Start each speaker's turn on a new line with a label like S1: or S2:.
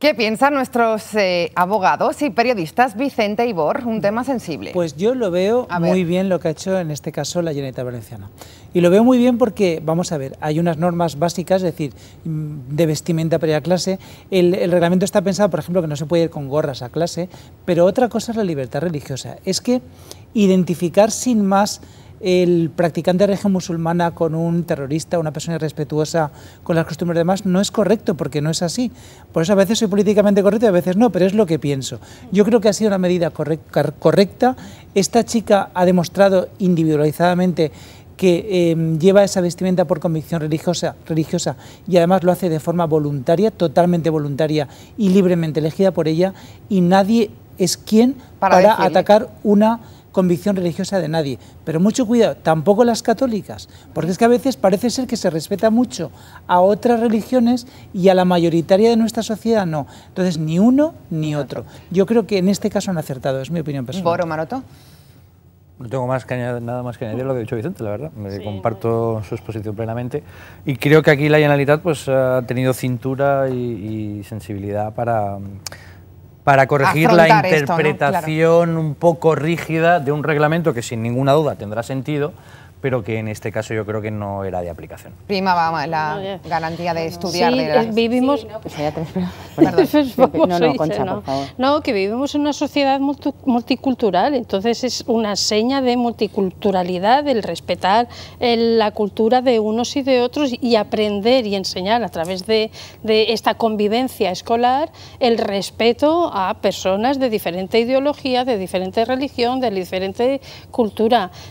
S1: ¿Qué piensan nuestros eh, abogados y periodistas Vicente y Un tema sensible.
S2: Pues yo lo veo muy bien lo que ha hecho en este caso la Generalitat Valenciana. Y lo veo muy bien porque, vamos a ver, hay unas normas básicas, es decir, mm, de vestimenta para ir a clase. el reglamento está pensado, por ejemplo, que no se puede ir con gorras a clase, pero otra cosa es la libertad religiosa. Es que identificar sin más el practicante de religión musulmana con un terrorista, una persona irrespetuosa con las costumbres de demás, no es correcto porque no es así. Por eso a veces soy políticamente correcto y a veces no, pero es lo que pienso. Yo creo que ha sido una medida correcta. Esta chica ha demostrado individualizadamente que em, lleva esa vestimenta por convicción religiosa, religiosa y además lo hace de forma voluntaria, totalmente voluntaria y libremente elegida por ella y nadie es quien para atacar una convicción religiosa de nadie. Pero mucho cuidado, tampoco las católicas, porque es que a veces parece ser que se respeta mucho a otras religiones y a la mayoritaria de nuestra sociedad no. Entonces, ni uno ni otro. Yo creo que en este caso han acertado, es mi opinión personal. Boro Maroto.
S3: No tengo más que nada más que añadir lo que ha dicho Vicente, la verdad. Me comparto su exposición plenamente. Y creo que aquí la Generalitat pues, ha tenido cintura y sensibilidad para para corregir la interpretación un poco rígida de un reglamento que sin ninguna duda tendrá sentido, pero que en este caso yo creo que no era de aplicación.
S1: Prima más la garantía de estudiar. Sí, vivimos... no, que vivimos en una sociedad multicultural, entonces es una seña de multiculturalidad el respetar la cultura de unos y de otros y aprender y enseñar a través de, de esta convivencia escolar el respeto a personas de diferente ideología, de diferente religión, de diferente cultura.